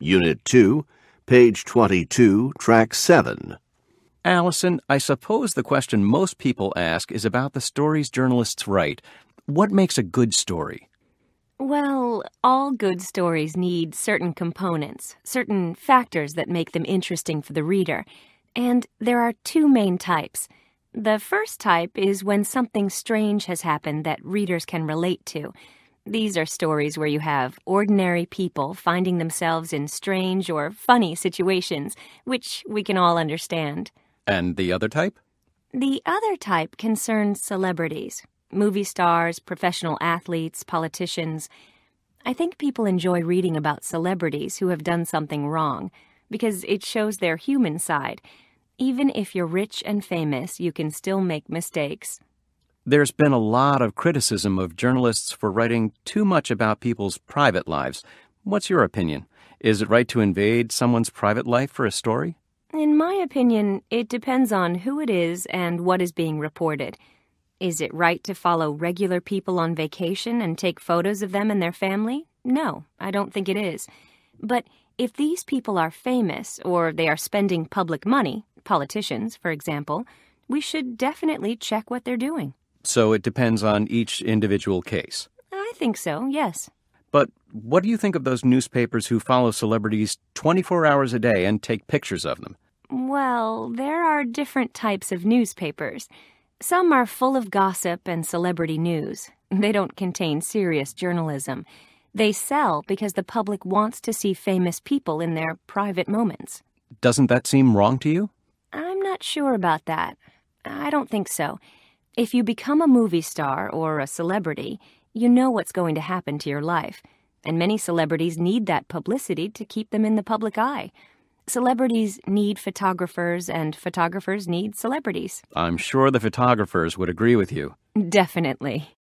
Unit 2, page 22, track 7. Allison, I suppose the question most people ask is about the stories journalists write. What makes a good story? Well, all good stories need certain components, certain factors that make them interesting for the reader. And there are two main types. The first type is when something strange has happened that readers can relate to. These are stories where you have ordinary people finding themselves in strange or funny situations, which we can all understand. And the other type? The other type concerns celebrities movie stars, professional athletes, politicians. I think people enjoy reading about celebrities who have done something wrong because it shows their human side. Even if you're rich and famous, you can still make mistakes. There's been a lot of criticism of journalists for writing too much about people's private lives. What's your opinion? Is it right to invade someone's private life for a story? In my opinion, it depends on who it is and what is being reported. Is it right to follow regular people on vacation and take photos of them and their family? No, I don't think it is. But if these people are famous or they are spending public money, politicians, for example, we should definitely check what they're doing so it depends on each individual case. I think so, yes. But what do you think of those newspapers who follow celebrities 24 hours a day and take pictures of them? Well, there are different types of newspapers. Some are full of gossip and celebrity news. They don't contain serious journalism. They sell because the public wants to see famous people in their private moments. Doesn't that seem wrong to you? I'm not sure about that. I don't think so. If you become a movie star or a celebrity, you know what's going to happen to your life, and many celebrities need that publicity to keep them in the public eye. Celebrities need photographers, and photographers need celebrities. I'm sure the photographers would agree with you. Definitely.